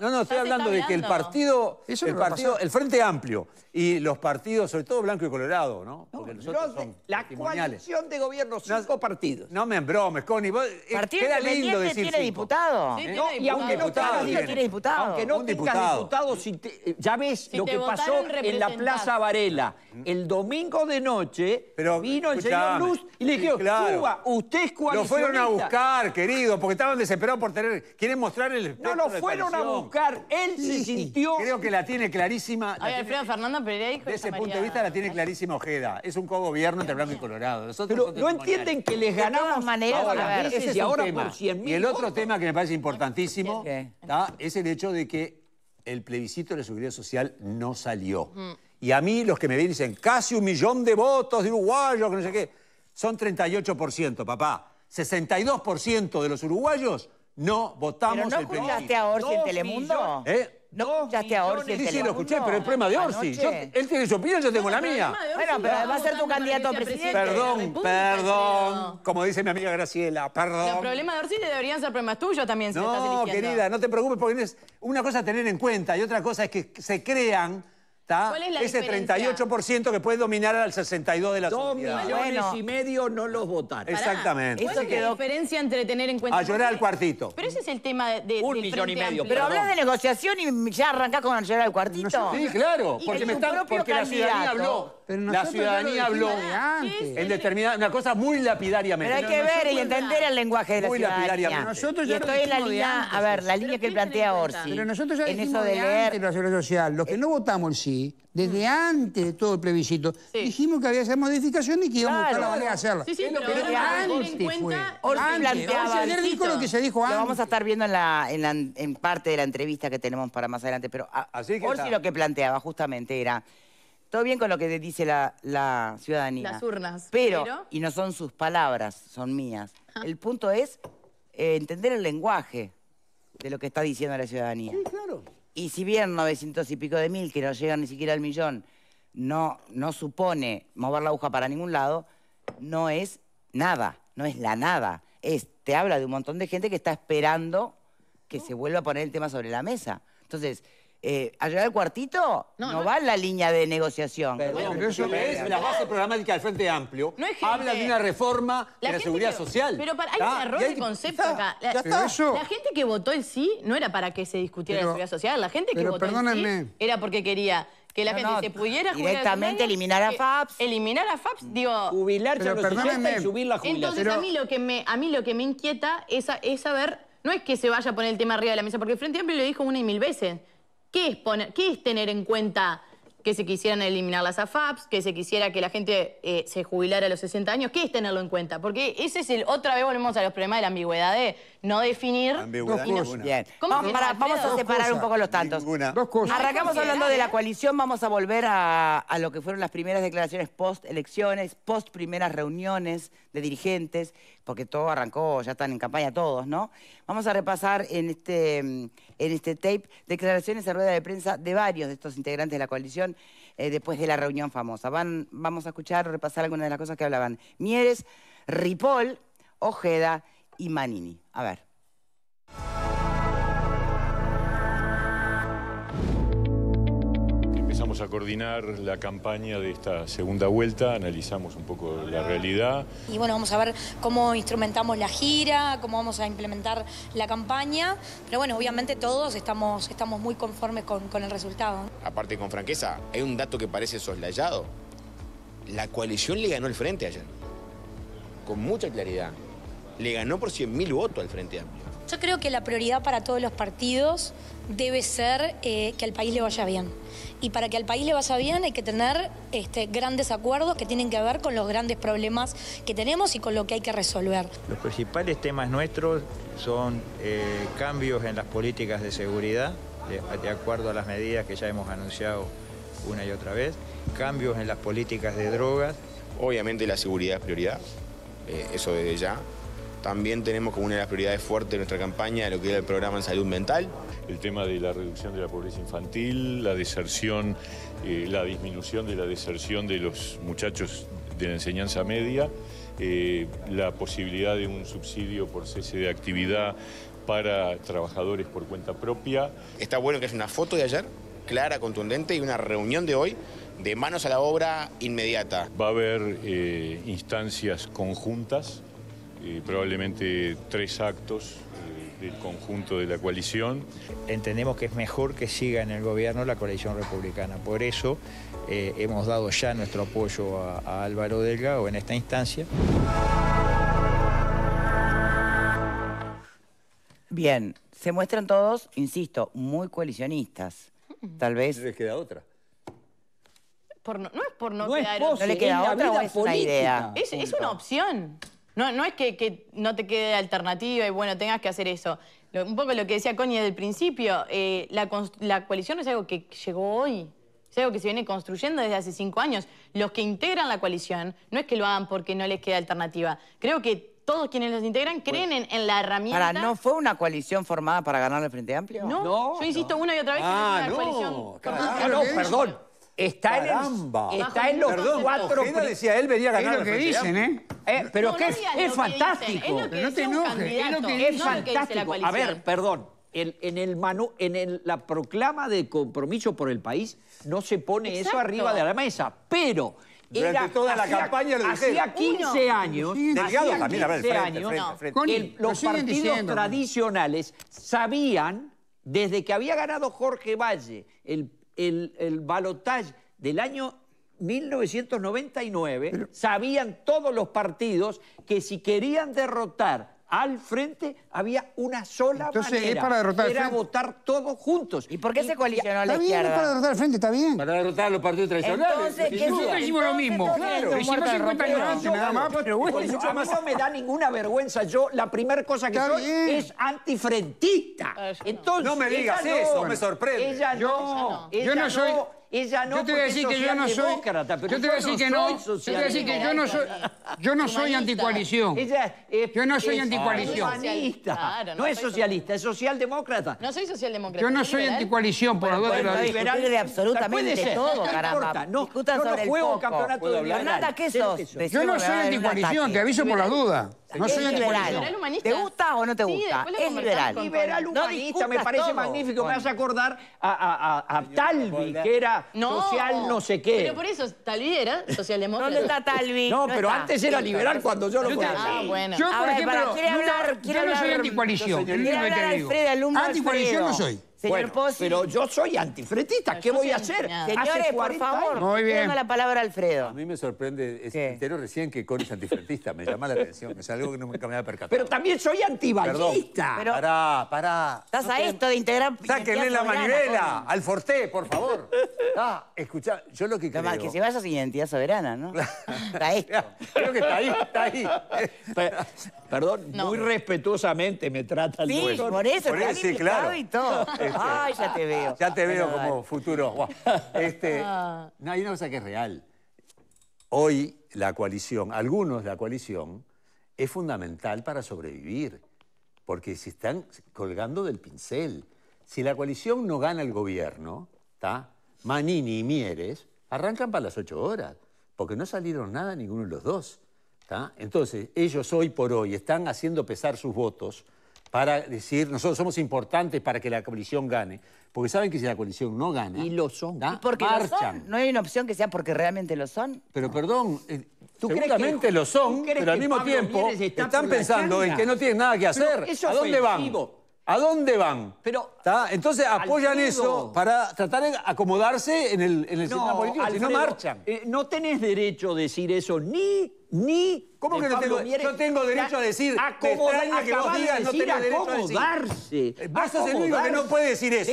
no, no, estoy hablando de que el partido, el, partido el Frente Amplio y los partidos, sobre todo Blanco y Colorado, ¿no? Porque los son la coalición de gobierno, cinco partidos. No me embromes, Connie. Eh, partido queda lindo decir tiene diputado. Sí, y aunque no tengas diputado. Aunque no diputado, si ya ves lo que pasó en la Plaza Varela. El domingo de noche vino el señor Luz y le dijeron, claro. Cuba, usted es Lo fueron a buscar, querido, porque estaban desesperados por tener... Quieren mostrar el No, lo fueron a buscar. Él se sintió... Creo que la tiene clarísima... Desde ese punto de vista la tiene clarísima Ojeda. Es un co-gobierno entre Blanco y Colorado. Pero no entienden que les ganamos maneras ahora, veces y ahora por 100 Y el otro tema que me parece importantísimo es el hecho de que el plebiscito de la seguridad social no salió. Mm. Y a mí los que me ven dicen, casi un millón de votos de uruguayos, que no sé qué. Son 38%, papá. 62% de los uruguayos no votamos pero no el escuchaste a Orsi en Telemundo? ¿Eh? ¿No escuchaste a Orsi en Telemundo? Sí, sí, lo escuché, pero el problema de Orsi. él tiene su opinión, yo tengo la mía. Bueno, pero va a ser tu candidato a presidente. Perdón, perdón. Como dice mi amiga Graciela, perdón. Los problemas de Orsi deberían ser problemas tuyos también. Si no, querida, no te preocupes, porque una cosa es tener en cuenta y otra cosa es que se crean ese 38% que puede dominar al 62% de la Dos millones y medio no los votaron. Exactamente. Eso es diferencia entre tener en cuenta... A llorar al cuartito. Pero ese es el tema de, Un millón y medio. Pero hablas de negociación y ya arrancás con llorar al cuartito. sí, claro. Porque, me están, porque la ciudadanía habló la ciudadanía habló antes. Ah, en determinada, una cosa muy lapidariamente. Pero hay que ver y entender el lenguaje de la muy ciudadanía. Nosotros ya y estoy en la línea, a ver, la línea que plantea Orsi. Pero nosotros ya en eso de leer... social, los que no eh. votamos el sí, desde antes de todo el plebiscito, dijimos que había que hacer modificaciones y que íbamos a buscar la de hacerla. pero, pero antes en cuenta, Orsi Ayer dijo lo que se dijo antes. Lo vamos a estar viendo en, la, en, en parte de la entrevista que tenemos para más adelante, pero Así que Orsi lo que planteaba justamente era todo bien con lo que dice la, ciudadanía. Las urnas. Pero, y no son sus palabras, son mías. Ah. El punto es eh, entender el lenguaje de lo que está diciendo la ciudadanía. Sí, claro. Y si bien 900 y pico de mil, que no llegan ni siquiera al millón, no, no supone mover la aguja para ningún lado, no es nada, no es la nada. Es, te habla de un montón de gente que está esperando que se vuelva a poner el tema sobre la mesa. Entonces, eh, al llegar al cuartito, no, va en la línea de negociación. pero eso es la base programática del Frente Amplio. habla de una reforma de la seguridad social. Pero hay un error de concepto acá. La, gente que votó el sí no era para que se discutiera la seguridad social. La gente que votó era porque quería que la gente se pudiera directamente eliminar a FAPS. Eliminar a FAPS, digo... Jubilar ya Entonces a, mí lo que me, a mí lo que me inquieta es, es saber... No es que se vaya a poner el tema arriba de la mesa, porque el Frente Amplio lo dijo una y mil veces. ¿Qué es, poner, tener en cuenta que se quisieran eliminar las AFAPs, que se quisiera que la gente eh, se jubilara a los 60 años? ¿Qué es tenerlo en cuenta? Porque ese es el... Otra vez volvemos a los problemas de la ambigüedad de no definir... Ambigüedad vamos, a separar un poco los tantos. Arrancamos hablando de la coalición, vamos a volver a lo que fueron las primeras declaraciones post-elecciones, post-primeras reuniones de dirigentes, porque todo arrancó, ya están en campaña todos, ¿no? Vamos a repasar en este mm, en este tape declaraciones a rueda de prensa de varios de estos integrantes de la coalición eh, después de la reunión famosa. Van, vamos a escuchar repasar algunas de las cosas que hablaban. Mieres, Ripoll, Ojeda y Manini. A ver. Vamos a coordinar la campaña de esta segunda vuelta, analizamos un poco la realidad. Y bueno, vamos a ver cómo instrumentamos la gira, cómo vamos a implementar la campaña, pero bueno, obviamente todos estamos, estamos muy conformes con, el resultado. Aparte, con franqueza, hay un dato que parece soslayado. La coalición le ganó el frente ayer, con mucha claridad. Le ganó por 100.000 votos al Frente Amplio. Yo creo que la prioridad para todos los partidos debe ser eh, que al país le vaya bien. Y para que al país le vaya bien hay que tener este, grandes acuerdos que tienen que ver con los grandes problemas que tenemos y con lo que hay que resolver. Los principales temas nuestros son eh, cambios en las políticas de seguridad, de, acuerdo a las medidas que ya hemos anunciado una y otra vez, cambios en las políticas de drogas. Obviamente la seguridad es prioridad, eh, eso desde ya. También tenemos como una de las prioridades fuertes de nuestra campaña lo que era el programa en salud mental. El tema de la reducción de la pobreza infantil, la deserción, eh, la disminución de la deserción de los muchachos de la enseñanza media, eh, la posibilidad de un subsidio por cese de actividad para trabajadores por cuenta propia. Está bueno que es una foto de ayer, clara, contundente, y una reunión de hoy de manos a la obra inmediata. Va a haber eh, instancias conjuntas y probablemente tres actos eh, del conjunto de la coalición. Entendemos que es mejor que siga en el gobierno la coalición republicana. Por eso eh, hemos dado ya nuestro apoyo a, Álvaro Delgado en esta instancia. Bien, se muestran todos, insisto, muy coalicionistas. Tal vez. les queda otra. no, es por no, quedar. no le queda otra o es una idea. Es, es, una opción. No, es que, no te quede alternativa y bueno, tengas que hacer eso. un poco lo que decía Connie del principio, eh, la, la coalición es algo que llegó hoy. Es algo que se viene construyendo desde hace cinco años. Los que integran la coalición no es que lo hagan porque no les queda alternativa. Creo que todos quienes los integran pues, creen en, la herramienta. Ahora, ¿no fue una coalición formada para ganar el Frente Amplio? No, yo insisto una y otra vez que no ah, es una coalición. Ah, no, perdón. Está en, el, está en los cuatro... Ojeda decía, él venía a ¿eh? eh, ganar Es lo que dicen, ¿eh? pero no, que es, es fantástico. es lo que no te enojes. Es, fantástico. a ver, perdón. En, en el en el, la proclama de compromiso por el país no se pone eso arriba de la mesa. Pero durante toda la campaña lo Hacía 15 años, también, a ver, frente, años los partidos tradicionales sabían, desde que había ganado Jorge Valle el el, balotaje del año 1999, sabían todos los partidos que si querían derrotar al frente había una sola Entonces, manera. Es para derrotar era votar todos juntos. ¿Y por qué se coalicionó la izquierda? Está bien, es para derrotar al frente, está bien. Para derrotar a los partidos tradicionales. Entonces, Nosotros hicimos lo mismo. Claro, hicimos 50 años antes, nada más, pero pues, bueno. Por eso, a mí no me da ninguna vergüenza. Yo, la primera cosa que soy es antifrentista. Entonces, no me digas eso, me sorprende. Ella no, yo, ella no, yo no soy... Ella no, yo te voy a decir que yo no soy Yo te voy a decir que no. Yo te voy a decir que yo no soy yo no soy anticoalición. yo no soy anticoalición. no, es socialista, es socialdemócrata. No soy socialdemócrata. Yo no soy anticoalición por la duda de la liberal de absolutamente todo, caramba. No, juego sobre el campeonato de nada Yo no soy anticoalición, te aviso por la duda. No soy es liberal. ¿Te gusta o no te gusta? Sí, es liberal. Liberal humanista, me parece magnífico. Me hace acordar a, a, a, a Talvi, que era social no sé qué. Pero por eso, Talvi era socialdemócrata. ¿Dónde está Talvi? No, pero antes era liberal cuando yo lo conocía. Ah, bueno. Yo, por ejemplo, para, ¿quiere hablar, yo no soy anticoalición. Anticoalición no soy. Señor bueno, Pero yo soy antifretista, ¿qué voy a hacer? Señores, por ¿eh? favor, años. Muy bien. la palabra a Alfredo. A mí me sorprende, es, entero recién que con es antifretista, me llama la atención, es algo que no me había percatado. Pero también soy antiballista. Pero, pará, pará. Estás a esto de integrar... Sáquenle la manivela, al forté, por favor. Ah, escuchá, yo lo que quiero. Más, que se vaya sin identidad soberana, ¿no? está ahí. Creo que está ahí, está ahí. Perdón, muy respetuosamente me trata el Sí, por eso, por eso sí, claro. y todo. Este, Ay, ya te veo. Ya te veo como futuro. Este, ah. no, hay una cosa que es real. Hoy la coalición, algunos la coalición, es fundamental para sobrevivir, porque se están colgando del pincel. Si la coalición no gana el gobierno, Manini y Mieres arrancan para las ocho horas, porque no salieron nada ninguno de los dos. Entonces, ellos hoy por hoy están haciendo pesar sus votos para decir, nosotros somos importantes para que la coalición gane. Porque saben que si la coalición no gana... Y lo son. Porque marchan. No hay una opción que sea porque realmente lo son. Pero perdón, eh, ¿Tú seguramente que, lo son, pero al mismo tiempo están pensando en que no tienen nada que hacer. ¿A dónde van? ¿A dónde van? Pero, Entonces apoyan eso para tratar de acomodarse en el, en sistema político, si no marchan. Eh, no tenés derecho a decir eso ni ni ¿Cómo que no tengo, derecho a decir ¿Cómo que no tengo derecho a ser el único que no puede decir eso.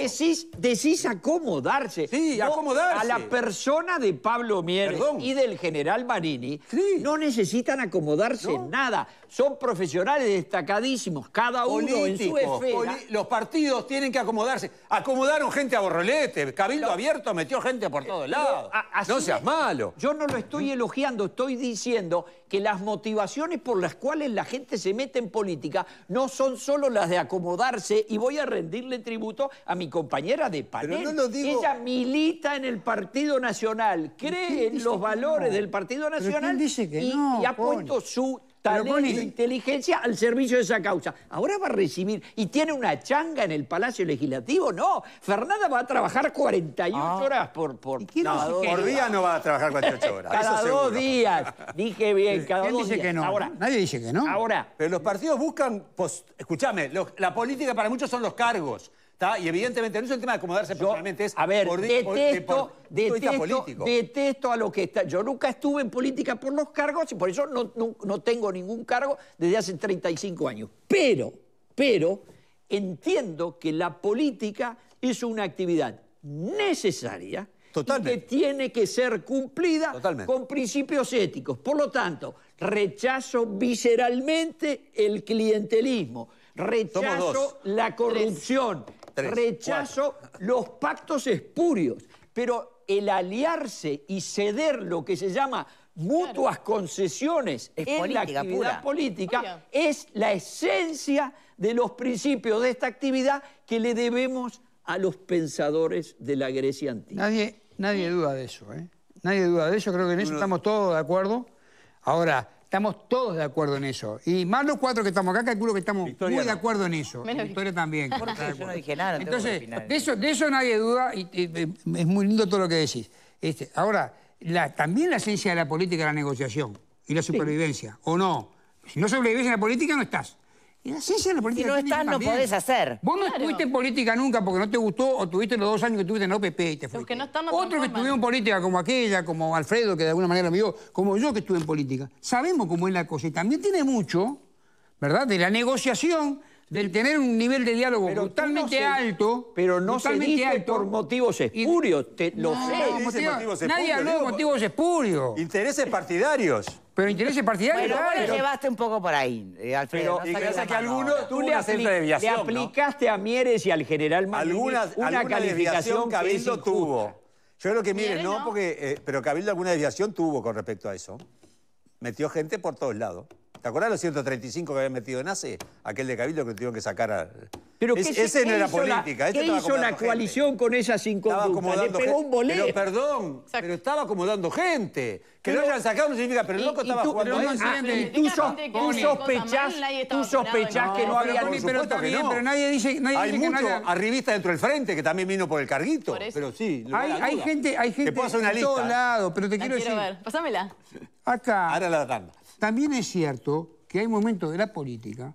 Decís, acomodarse. Sí, acomodarse. A la persona de Pablo Mieres y del general Marini no necesitan acomodarse en nada. Son profesionales destacadísimos, cada uno en su esfera. Los partidos tienen que acomodarse. Acomodaron gente a borrolete, Cabildo Abierto metió gente por todos lados. no seas malo. Yo no lo estoy elogiando, estoy diciendo que las motivaciones por las cuales la gente se mete en política no son solo las de acomodarse, y voy a rendirle tributo a mi compañera de panel. Ella milita en el Partido Nacional, cree en los valores del Partido Nacional y, ha puesto su talento inteligencia al servicio de esa causa. Ahora va a recibir, y tiene una changa en el Palacio Legislativo, no. Fernanda va a trabajar 48 ah. horas por, por, por día. No va a trabajar 48 horas. cada dos días. Dije bien, cada ¿Quién dos dice Que no? Nadie dice que no. Ahora. Pero los partidos buscan, pues, escúchame, la política para muchos son los cargos. Y evidentemente no es el tema de acomodarse yo, personalmente, es a ver, detesto, detesto, a lo que está. Yo nunca estuve en política por los cargos y por eso no, tengo ningún cargo desde hace 35 años. Pero, pero, entiendo que la política es una actividad necesaria, y que tiene que ser cumplida con principios éticos. Por lo tanto, rechazo visceralmente el clientelismo, rechazo la corrupción, rechazo los pactos espurios, pero el aliarse y ceder lo que se llama mutuas concesiones es la actividad política es la esencia de los principios de esta actividad que le debemos a los pensadores de la Grecia antigua. Nadie, nadie duda de eso, ¿eh? Nadie duda de eso, creo que en eso estamos todos de acuerdo. Ahora, Estamos todos de acuerdo en eso. Y más los cuatro que estamos acá, calculo que estamos muy de acuerdo en eso. también. Yo no Entonces, de eso, de eso nadie duda y, es muy lindo todo lo que decís. Este, ahora, también la esencia de la política es la negociación y la supervivencia, ¿o no? Si no sobrevives en la política, no estás. Y Si no estás, no podés hacer. Vos no estuviste en política nunca porque no te gustó o tuviste los dos años que tuviste en la OPP y te fuiste. que no Otros que estuvieron en política, como aquella, como Alfredo, que de alguna manera me como yo que estuve en política, sabemos cómo es la cosa. Y también tiene mucho, ¿verdad?, de la negociación del tener un nivel de diálogo totalmente alto. Pero no se dice por motivos espurios, lo sé. nadie habló de motivos espurios. Intereses partidarios. Pero intereses partidarios. Bueno, vos lo llevaste un poco por ahí, eh, Alfredo. Pero no gracias a que alguno tuvo una cierta Le aplicaste a Mieres y al general Martínez una calificación que tuvo. Yo creo que Mieres, no, porque. Eh, pero Cabildo alguna desviación tuvo con respecto a eso. Metió gente por todos lados. ¿Te acordás los 135 que había metido en ACE? Aquel de Cabildo que tuvieron que sacar al. Pero es, que ese, no era política. ¿Qué hizo la este coalición con esas inconductas? Le pegó un boleto. Pero perdón, pero estaba acomodando gente. Que pero, no hayan sacado no significa, pero el loco estaba tú, jugando no ah, y tú, sospechás, tú que no había... Pero, pero está bien, pero nadie dice... Nadie hay muchos no arribista dentro del frente que también vino por el carguito. Por pero sí, hay, hay, gente, hay gente de todos lados, pero te quiero decir... ver, pasámela. Acá... Ahora la tanda. También es cierto que hay momentos de la política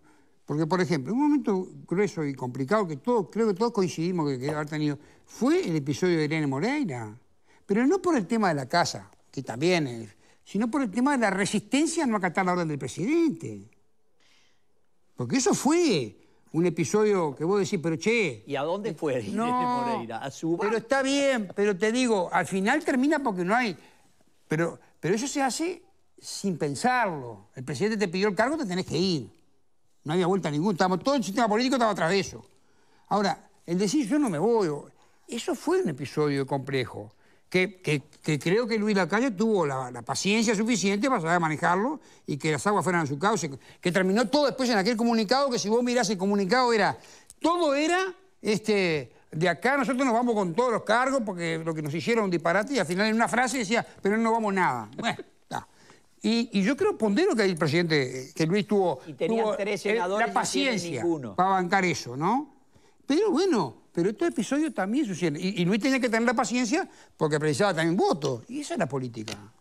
porque, por ejemplo, un momento grueso y complicado que todos, creo que todos coincidimos que, debe haber tenido, fue el episodio de Irene Moreira. Pero no por el tema de la casa, que también es, sino por el tema de la resistencia a no acatar la orden del presidente. Porque eso fue un episodio que vos decís, pero che... ¿Y a dónde eh, fue Irene Moreira? ¿A su Pero está bien, pero te digo, al final termina porque no hay... Pero, pero eso se hace sin pensarlo. El presidente te pidió el cargo, te tenés que ir. No había vuelta ninguna. todo el sistema político estaba atrás de eso. Ahora, el decir yo no me voy, eso fue un episodio complejo. Que, creo que Luis Lacalle tuvo la, paciencia suficiente para saber manejarlo y que las aguas fueran a su cauce, que terminó todo después en aquel comunicado que si vos mirás el comunicado era, todo era, este, de acá nosotros nos vamos con todos los cargos porque lo que nos hicieron un disparate y al final en una frase decía, pero no vamos nada. Y, yo creo pondero que el presidente, que Luis tuvo, eh, la paciencia para bancar eso, ¿no? Pero bueno, pero estos episodios también suceden. Y, Luis tenía que tener la paciencia porque precisaba también votos. Y esa es la política.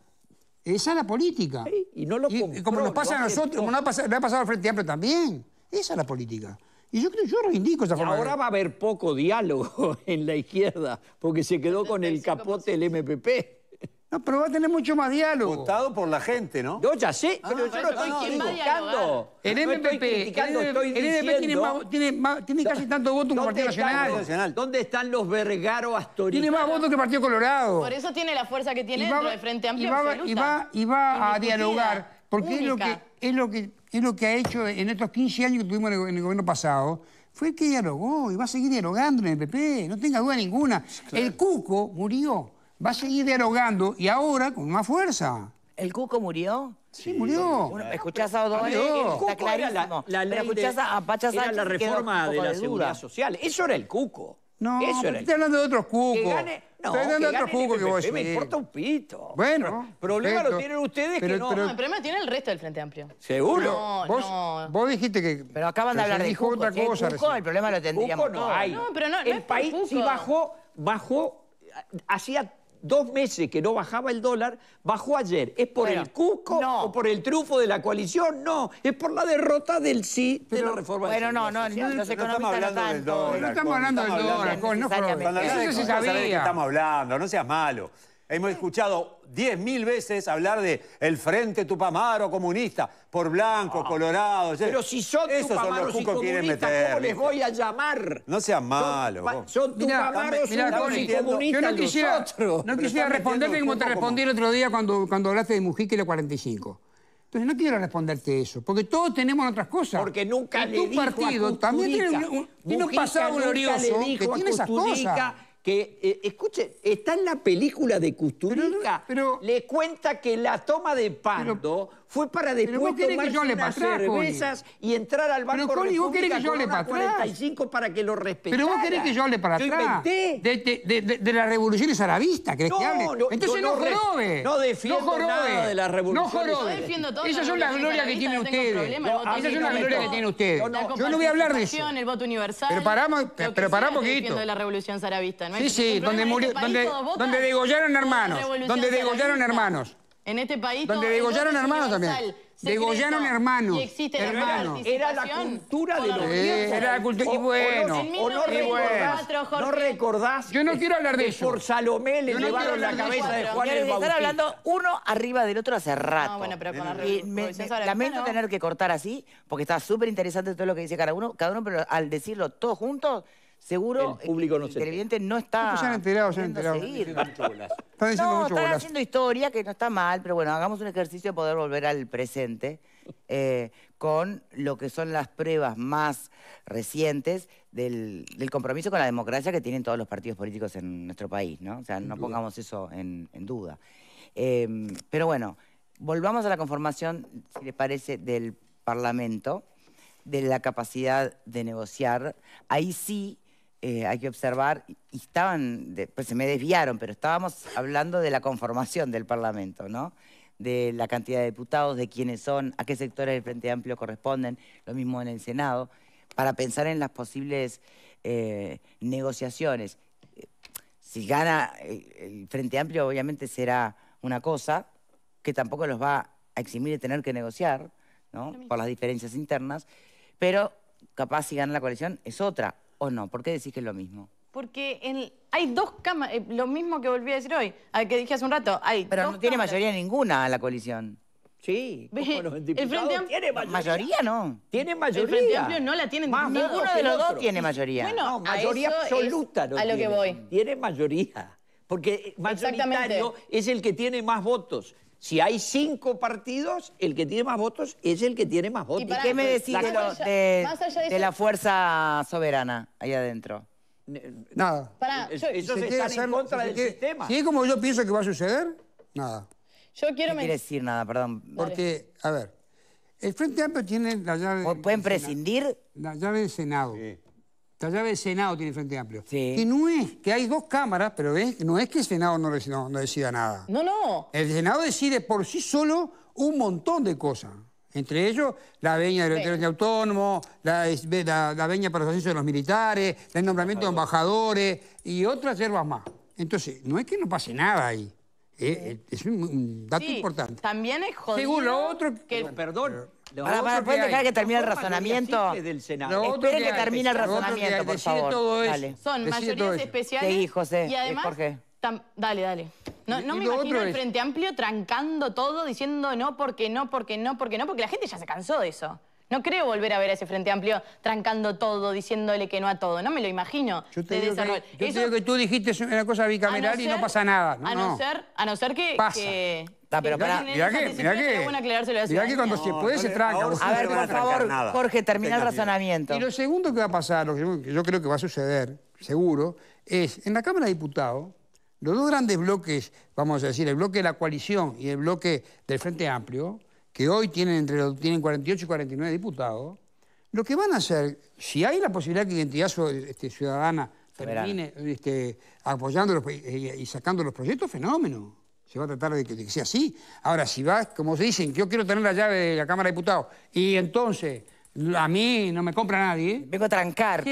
Esa es la política. y no lo como nos pasa a nosotros, como nos ha pasado al Frente Amplio también. Esa es la política. Y yo creo, yo reivindico esa forma. Ahora va a haber poco diálogo en la izquierda porque se quedó con el capote del MPP. No, pero va a tener mucho más diálogo. Votado por la gente, ¿no? Yo ya sé, ah, pero yo no estoy no, El MPP, el, tiene, casi tanto voto que el Partido Nacional. ¿Dónde están los Vergaro Astoritos? Tiene más votos que el Partido Colorado. Por eso tiene la fuerza que tiene dentro de Frente Amplio. Y y va, a dialogar, porque es lo, que, es, lo que, lo que ha hecho en estos 15 años que tuvimos en el, gobierno pasado fue el que dialogó y va a seguir dialogando en el PP, no tenga duda ninguna. El Cuco murió va a seguir derogando y ahora con más fuerza. ¿El Cuco murió? Sí, murió. Bueno, escuchás a Odón, está clarísimo. la, la escuchás a era la reforma de, la seguridad social. Eso era el Cuco. No, Eso era estoy hablando de otros cucos. no, estoy hablando de otros cucos que vos Me importa un pito. Bueno. El problema lo tienen ustedes que no. el problema tiene el resto del Frente Amplio. ¿Seguro? No, vos, no. Vos dijiste que... Pero acaban de hablar de dijo cuco. El, cuco, el problema lo tendríamos. Cuco no hay. No, pero no, El país sí bajó, bajó, hacía dos meses que no bajaba el dólar, bajó ayer. ¿Es por el cuco o por el triunfo de la coalición? No, es por la derrota del sí de la reforma Bueno, no, no, no, no, estamos, hablando del dólar. No estamos hablando del dólar, no, Eso se sabía. Estamos hablando, no seas malo. Hemos escuchado 10.000 veces hablar de el Frente Tupamaro comunista por blanco, ah. colorado. Pero si son Esos tupamaros los y comunistas, meter, ¿cómo les voy a llamar? No sean malos. Son, tupamaros comunistas Yo no quisiera, no quisiera responderte como te respondí el otro día cuando, cuando hablaste de Mujica y la 45. Entonces no quiero responderte eso, porque todos tenemos otras cosas. Porque nunca le dijo partido también tiene un, tiene un pasado glorioso que tiene esas cosas que, eh, escuche está en la película de Custurica, le cuenta que la toma de Pando fue para después tomarse le cervezas y entrar al Banco pero, Connie, vos querés que yo le 45 para que lo respetaran. Pero vos querés que yo hable para atrás. De, de, de, de las revoluciones arabistas, que hable? No, Entonces no, no No defiendo nada de la revolución. No defiendo todo Esas son las glorias que tienen ustedes. Esas es las gloria que tienen ustedes. Yo no voy a hablar de eso. el voto universal. Pero paramos, poquito. de la revolución zaravista sí, sí, donde, este donde, degollaron hermanos, donde degollaron hermanos. En este país Donde degollaron hermanos también. Degollaron hermanos. existe Era, la cultura de los Era la cultura. Y bueno. no, recordás, no Yo no quiero hablar de eso. Por Salomé le llevaron la cabeza de Juan el Bautista. hablando uno arriba del otro hace rato. No, bueno, pero con Lamento tener que cortar así, porque está súper interesante todo lo que dice cada uno, cada uno, pero al decirlo todos juntos Seguro el público no el no está. se han enterado, se han enterado. no, están haciendo historia que no está mal, pero bueno, hagamos un ejercicio de poder volver al presente eh, con lo que son las pruebas más recientes del, compromiso con la democracia que tienen todos los partidos políticos en nuestro país, ¿no? O sea, no pongamos eso en, duda. Em, pero bueno, volvamos a la conformación, si les parece, del Parlamento, de la capacidad de negociar. Ahí sí eh, hay que observar, y estaban, pues se me desviaron, pero estábamos hablando de la conformación del Parlamento, ¿no? De la cantidad de diputados, de quiénes son, a qué sectores del Frente Amplio corresponden, lo mismo en el Senado, para pensar en las posibles eh, negociaciones. Si gana eh, el Frente Amplio, obviamente será una cosa que tampoco los va a eximir de tener que negociar, ¿no? Por las diferencias internas, pero capaz si gana la coalición es otra, o no? ¿Por qué decís que es lo mismo? Porque hay dos cámaras, eh, lo mismo que volví a decir hoy, que dije hace un rato, hay Pero no tiene mayoría ninguna la coalición. Sí, como los Frente Amplio- tiene mayoría. no. Tiene mayoría. El Frente Amplio no la tienen. Ninguno de los dos tiene mayoría. Bueno, No, mayoría absoluta. no a lo que voy. Tiene mayoría. Porque mayoritario es el que tiene más votos. Si hay cinco partidos, el que tiene más votos es el que tiene más votos. ¿Y, qué me decís de, la fuerza soberana ahí adentro? Nada. Para, ellos eh, están en contra del sistema. Si como yo pienso que va a suceder, nada. Yo quiero... decir nada, perdón. Porque, a ver, el Frente Amplio tiene la llave... ¿Pueden prescindir? La llave del Senado. Sí. La llave del Senado tiene Frente Amplio. Y no es que hay dos cámaras, pero no es que el Senado no, no, decida nada. No, no. El Senado decide por sí solo un montón de cosas. Entre ellos, la veña del los autónomo, la, veña para los servicios de los militares, el nombramiento de embajadores y otras hierbas más. Entonces, no es que no pase nada ahí. Eh, es un, dato sí. importante. También es jodido Según otro, que, perdón, Ahora para, ¿pueden dejar que termine el razonamiento? Esperen que termine el razonamiento, por favor. Son mayorías especiales. Sí, José, y además, dale, dale. No, me imagino el Frente Amplio trancando todo, diciendo no, porque no, porque no, porque no, porque la gente ya se cansó de eso. No creo volver a ver a ese Frente Amplio trancando todo, diciéndole que no a todo. No me lo imagino. Yo te, que, Eso, que, tú dijiste una cosa bicameral y no pasa nada. a, no Ser, a no ser que pero Mira que, cuando se puede se tranca. A ver, por favor, Jorge, termina el razonamiento. Y lo segundo que va a pasar, lo que yo creo que va a suceder, seguro, es en la Cámara de Diputados, los dos grandes bloques, vamos a decir, el bloque de la coalición y el bloque del Frente Amplio, que hoy tienen, entre los, tienen 48 y 49 diputados, lo que van a hacer, si hay la posibilidad que identidad este, ciudadana termine este, apoyando eh, y sacando los proyectos, fenómeno se va a tratar de que, sea así. Ahora, si vas, como se dicen, yo quiero tener la llave de la Cámara de Diputados, y entonces a mí no me compra nadie. ¿eh? Vengo a trancar. a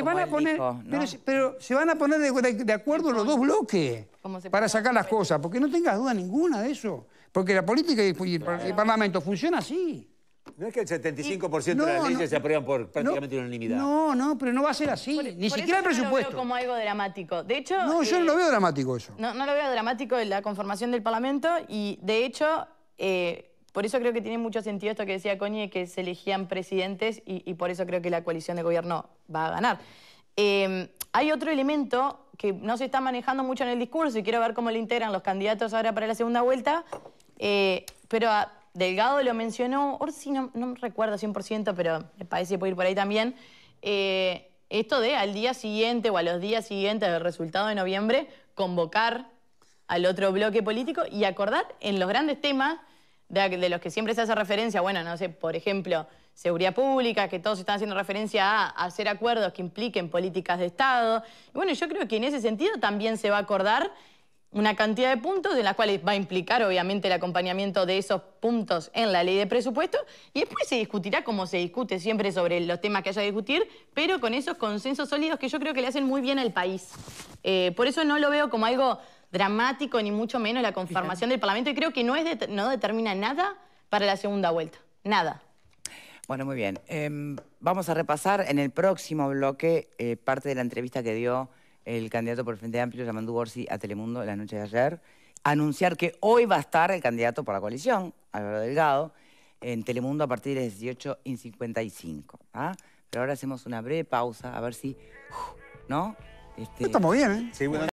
pero, se van a poner de, acuerdo los dos bloques para sacar las cosas, porque no tengas duda ninguna de eso. Porque la política y el, el Parlamento funciona así. No es que el 75% de las leyes se aprueban por prácticamente unanimidad. No, no, pero no va a ser así. Ni siquiera el presupuesto. como algo dramático. De hecho. No, yo no eh, lo veo dramático eso. No, no lo veo dramático en la conformación del Parlamento y, de hecho. Eh, por eso creo que tiene mucho sentido esto que decía Coñi, que se elegían presidentes y, por eso creo que la coalición de gobierno va a ganar. Em, hay otro elemento que no se está manejando mucho en el discurso y quiero ver cómo lo integran los candidatos ahora para la segunda vuelta, eh, pero a, Delgado lo mencionó, Orsi no, no recuerdo 100%, pero me parece que puede ir por ahí también. Eh, esto de al día siguiente o a los días siguientes del resultado de noviembre, convocar al otro bloque político y acordar en los grandes temas de, de, los que siempre se hace referencia, bueno, no sé, por ejemplo, seguridad pública, que todos están haciendo referencia a hacer acuerdos que impliquen políticas de Estado. bueno, yo creo que en ese sentido también se va a acordar una cantidad de puntos de las cuales va a implicar obviamente el acompañamiento de esos puntos en la ley de presupuesto y después se discutirá como se discute siempre sobre los temas que haya que discutir, pero con esos consensos sólidos que yo creo que le hacen muy bien al país. Eh, por eso no lo veo como algo dramático ni mucho menos la conformación del Parlamento y creo que no, es no determina nada para la segunda vuelta, nada. Bueno, muy bien. Em, vamos a repasar en el próximo bloque eh, parte de la entrevista que dio el candidato por el Frente Amplio, llamando Gorsi, a Telemundo la noche de ayer, anunciar que hoy va a estar el candidato por la coalición, Álvaro Delgado, en Telemundo a partir de 18 y 55. ¿ah? Pero ahora hacemos una breve pausa, a ver si... Uh, ¿No? Este, Estamos bien, ¿eh? Sí, bueno.